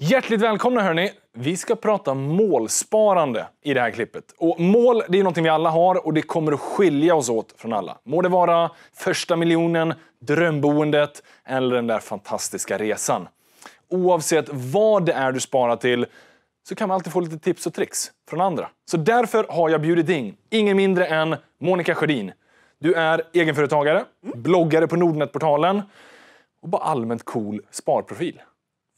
Hjärtligt välkomna hörni! Vi ska prata målsparande i det här klippet. Och mål, det är någonting vi alla har och det kommer att skilja oss åt från alla. Må det vara första miljonen, drömboendet eller den där fantastiska resan. Oavsett vad det är du sparar till så kan man alltid få lite tips och tricks från andra. Så därför har jag bjudit in ingen mindre än Monica Sjödin. Du är egenföretagare, bloggare på Nordnetportalen och bara allmänt cool sparprofil.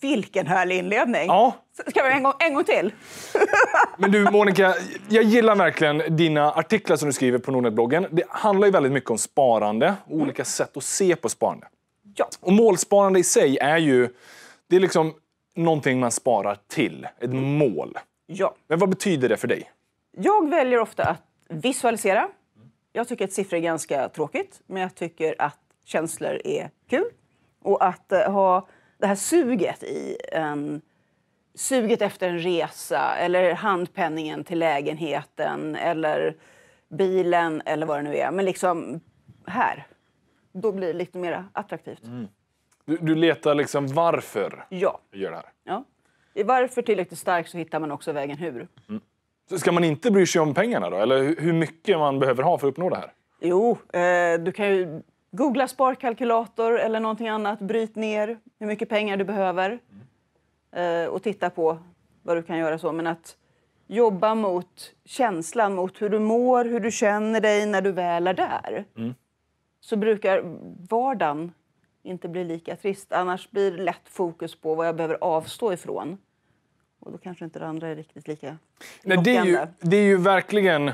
Vilken härlig inledning! Ja. Ska vi en gång, en gång till? Men du Monica, jag gillar verkligen dina artiklar som du skriver på Nordnet-bloggen. Det handlar ju väldigt mycket om sparande och olika mm. sätt att se på sparande. Ja. Och målsparande i sig är ju det är liksom någonting man sparar till, ett mm. mål. Ja. Men vad betyder det för dig? Jag väljer ofta att visualisera. Jag tycker att siffror är ganska tråkigt, men jag tycker att känslor är kul. Och att eh, ha det här suget i en suget efter en resa eller handpenningen till lägenheten eller bilen eller vad det nu är. Men liksom här, då blir det lite mer attraktivt. Mm. Du, du, letar liksom varför ja. du gör det här? Ja. Är varför tillräckligt starkt så hittar man också vägen hur. Mm. Så ska man inte bry sig om pengarna då? Eller hur mycket man behöver ha för att uppnå det här? Jo, eh, du kan ju Googla sparkalkylator eller någonting annat. Bryt ner hur mycket pengar du behöver eh, och titta på vad du kan göra. så. Men att jobba mot känslan, mot hur du mår, hur du känner dig när du väl är där. Mm. Så brukar vardagen inte bli lika trist. Annars blir det lätt fokus på vad jag behöver avstå ifrån. Och då kanske inte det andra är riktigt lika lockande. Nej, det, är ju, det är ju verkligen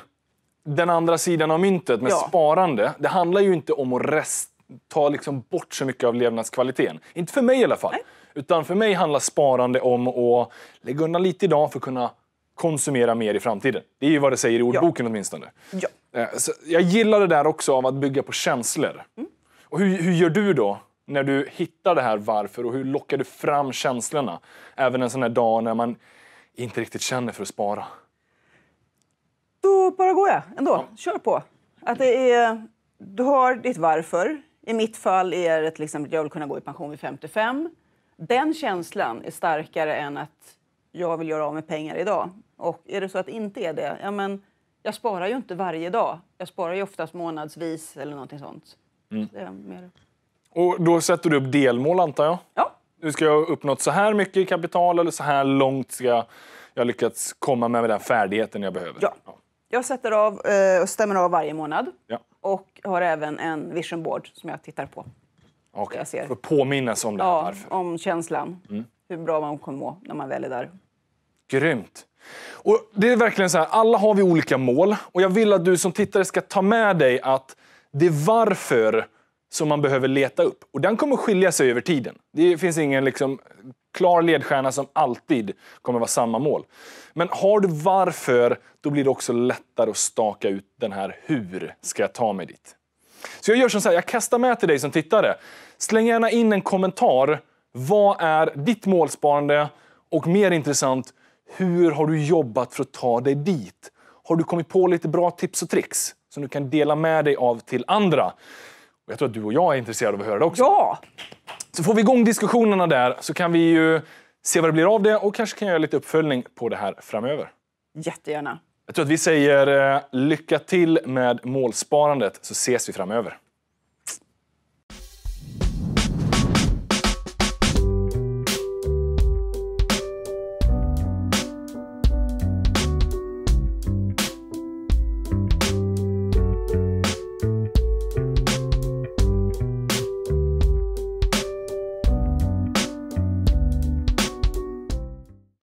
den andra sidan av myntet med ja. sparande, det handlar ju inte om att rest, ta liksom bort så mycket av levnadskvaliteten. Inte för mig i alla fall. Nej. Utan för mig handlar sparande om att lägga undan lite idag för att kunna konsumera mer i framtiden. Det är ju vad det säger i ordboken ja. åtminstone. Ja. Eh, så jag gillar det där också av att bygga på känslor. Mm. Och hur, hur gör du då när du hittar det här varför och hur lockar du fram känslorna? Även en sån här dag när man inte riktigt känner för att spara. Då bara går jag ändå. Ja. Kör på. Att det är, du har ditt varför. I mitt fall är det till att liksom, jag vill kunna gå i pension vid 55. Den känslan är starkare än att jag vill göra av med pengar idag. Och är det så att det inte är det, ja men jag sparar ju inte varje dag. Jag sparar ju oftast månadsvis eller någonting sånt. Mm. Så mer... Och då sätter du upp delmål antar jag? Ja. Nu ska jag ha uppnått så här mycket kapital eller så här långt ska jag, jag lyckats komma med den färdigheten jag behöver. Ja. Jag sätter av eh, och stämmer av varje månad. Ja. Och har även en vision board som jag tittar på. Okay. Jag ser. För att påminnas om det Ja, om känslan. Mm. Hur bra man kommer må när man väl är där. Grymt. Och det är verkligen så här, alla har vi olika mål. Och jag vill att du som tittare ska ta med dig att det är varför som man behöver leta upp. Och den kommer skilja sig över tiden. Det finns ingen liksom klar ledstjärna som alltid kommer vara samma mål. Men har du varför, då blir det också lättare att staka ut den här hur ska jag ta mig dit? Så jag gör som så här, jag kastar med till dig som tittare. Släng gärna in en kommentar. Vad är ditt målsparande? Och mer intressant, hur har du jobbat för att ta dig dit? Har du kommit på lite bra tips och tricks som du kan dela med dig av till andra? Och jag tror att du och jag är intresserade av att höra det också. Ja! Så får vi igång diskussionerna där så kan vi ju se vad det blir av det och kanske kan jag göra lite uppföljning på det här framöver. Jättegärna. Jag tror att vi säger eh, lycka till med målsparandet så ses vi framöver.